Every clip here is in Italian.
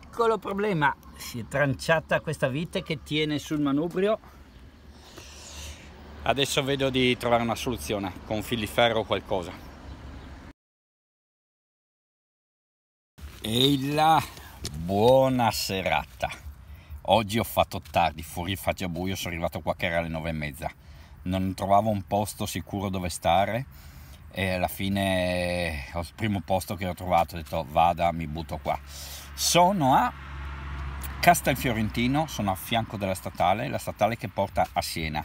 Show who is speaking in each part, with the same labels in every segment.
Speaker 1: piccolo problema si è tranciata questa vite che tiene sul manubrio adesso vedo di trovare una soluzione con un filiferro o qualcosa ehi là buona serata oggi ho fatto tardi fuori faccia buio sono arrivato qua che era alle nove e mezza non trovavo un posto sicuro dove stare e alla fine il eh, primo posto che ho trovato ho detto vada mi butto qua sono a Castelfiorentino, sono a fianco della statale, la statale che porta a Siena.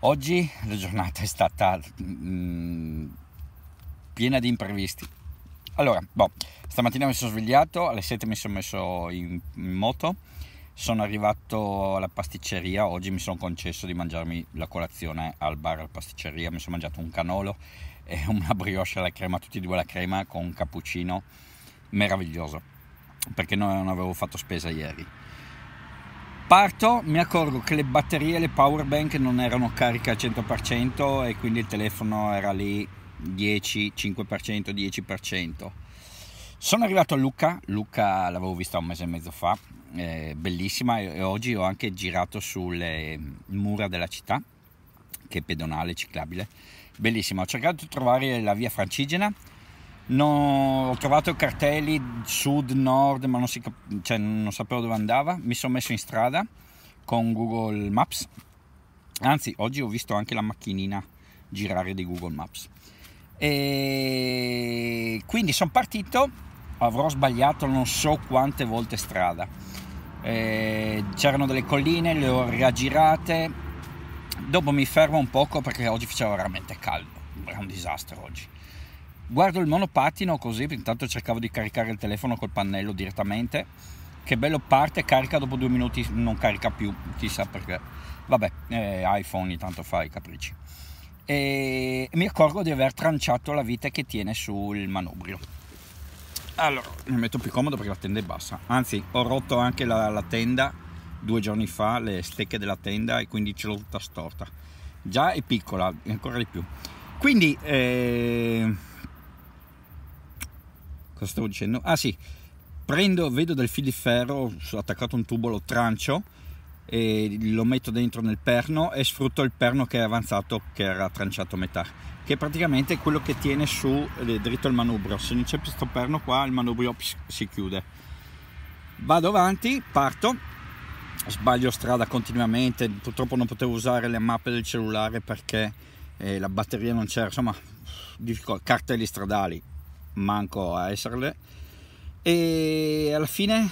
Speaker 1: Oggi la giornata è stata mm, piena di imprevisti. Allora, boh, stamattina mi sono svegliato, alle 7 mi sono messo in, in moto, sono arrivato alla pasticceria, oggi mi sono concesso di mangiarmi la colazione al bar alla pasticceria, mi sono mangiato un canolo e una brioche alla crema, tutti e due alla crema con un cappuccino meraviglioso perché non avevo fatto spesa ieri. Parto, mi accorgo che le batterie, le power bank non erano cariche al 100% e quindi il telefono era lì 10, 5%, 10%. Sono arrivato a Lucca, Lucca l'avevo vista un mese e mezzo fa, eh, bellissima e oggi ho anche girato sulle mura della città, che è pedonale, ciclabile, bellissima. Ho cercato di trovare la via Francigena, No, ho trovato cartelli sud, nord, ma non, si cap- cioè, non sapevo dove andava. Mi sono messo in strada con Google Maps. Anzi, oggi ho visto anche la macchinina girare di Google Maps. E quindi sono partito, avrò sbagliato non so quante volte strada. E c'erano delle colline, le ho reagirate. Dopo mi fermo un poco perché oggi faceva veramente caldo. Era un disastro oggi guardo il monopattino così, intanto cercavo di caricare il telefono col pannello direttamente, che bello parte, carica dopo due minuti, non carica più, chissà perché, vabbè, eh, iPhone tanto fa i capricci. E mi accorgo di aver tranciato la vite che tiene sul manubrio. Allora, mi metto più comodo perché la tenda è bassa, anzi ho rotto anche la, la tenda due giorni fa, le stecche della tenda e quindi ce l'ho tutta storta. Già è piccola, ancora di più. Quindi... Eh cosa stavo dicendo? Ah sì, prendo, vedo del fil di ferro ho attaccato a un tubolo trancio e lo metto dentro nel perno e sfrutto il perno che è avanzato, che era tranciato a metà, che praticamente è quello che tiene su eh, dritto il manubrio. Se non c'è questo perno qua, il manubrio si chiude. Vado avanti, parto, sbaglio strada continuamente, purtroppo non potevo usare le mappe del cellulare perché eh, la batteria non c'era, insomma, cartelli stradali, manco a esserle e alla fine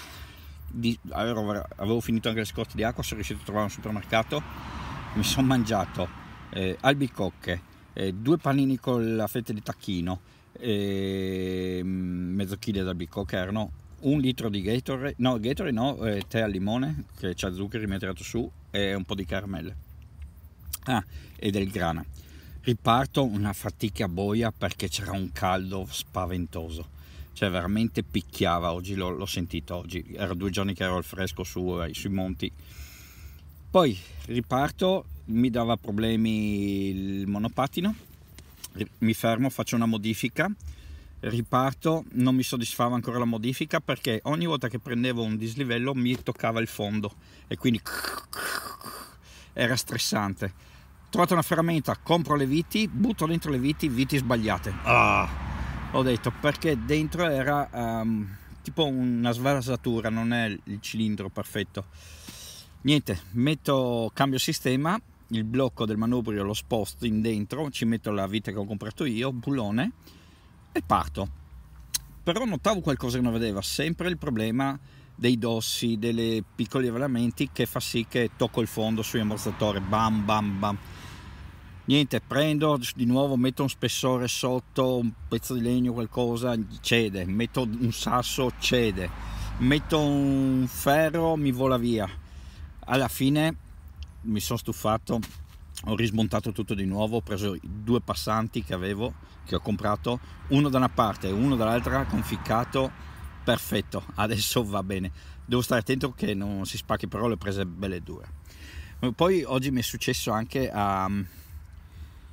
Speaker 1: di, avevo, avevo, finito anche le scorte di acqua sono riuscito a trovare un supermercato mi sono mangiato eh, albicocche eh, due panini con la fetta di tacchino eh, mezzo chilo di albicocche erano un litro di Gatorade no Gatorade no eh, tè al limone che c'ha zuccheri mi ha tirato su e un po' di caramelle ah e del grana Riparto una fatica boia perché c'era un caldo spaventoso, cioè veramente picchiava, oggi l'ho, l'ho sentito, oggi erano due giorni che ero al fresco su, eh, sui monti. Poi riparto, mi dava problemi il monopattino, mi fermo, faccio una modifica, riparto, non mi soddisfava ancora la modifica perché ogni volta che prendevo un dislivello mi toccava il fondo e quindi era stressante trovato una ferramenta, compro le viti, butto dentro le viti, viti sbagliate. Ah, ho detto perché dentro era um, tipo una svasatura, non è il cilindro perfetto. Niente, metto, cambio sistema, il blocco del manubrio lo sposto in dentro, ci metto la vite che ho comprato io, bullone, e parto. Però notavo qualcosa che non vedeva, sempre il problema dei dossi, dei piccoli elementi che fa sì che tocco il fondo sui ammorzatori, bam bam bam niente prendo di nuovo metto un spessore sotto un pezzo di legno qualcosa cede metto un sasso cede metto un ferro mi vola via alla fine mi sono stufato ho rismontato tutto di nuovo ho preso i due passanti che avevo che ho comprato uno da una parte e uno dall'altra conficcato perfetto adesso va bene devo stare attento che non si spacchi però le prese belle dure poi oggi mi è successo anche a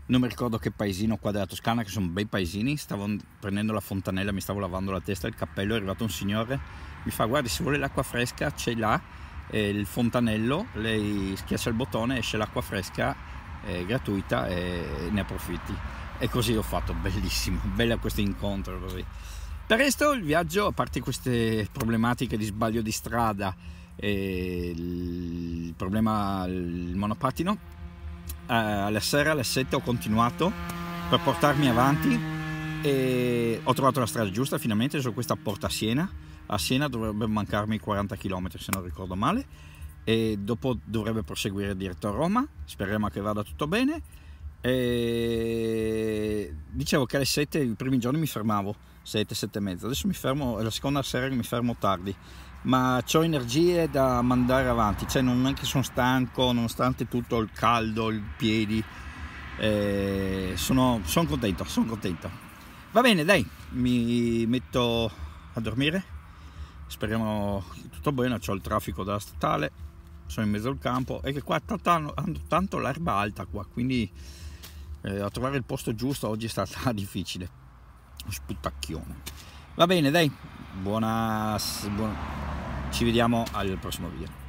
Speaker 1: non mi ricordo che paesino qua della Toscana, che sono bei paesini, stavo prendendo la fontanella, mi stavo lavando la testa, il cappello, è arrivato un signore, mi fa guardi se vuole l'acqua fresca ce l'ha, il fontanello, lei schiaccia il bottone, esce l'acqua fresca è gratuita e ne approfitti. E così ho fatto, bellissimo, bello questo incontro così. Per il resto il viaggio, a parte queste problematiche di sbaglio di strada e il problema il monopattino, eh, alle sere alle 7 ho continuato per portarmi avanti e ho trovato la strada giusta finalmente su questa porta a Siena. A Siena dovrebbe mancarmi 40 km se non ricordo male e dopo dovrebbe proseguire diretto a Roma, speriamo che vada tutto bene e dicevo che alle 7 i primi giorni mi fermavo 7 7 e mezza adesso mi fermo è la seconda sera che mi fermo tardi ma ho energie da mandare avanti cioè non è che sono stanco nonostante tutto il caldo i piedi eh, sono, sono contento sono contento va bene dai mi metto a dormire speriamo che tutto bene ho il traffico della statale sono in mezzo al campo e che qua tanto, tanto l'erba alta qua quindi eh, a trovare il posto giusto oggi è stata difficile sputacchione va bene dai buona, buona... ci vediamo al prossimo video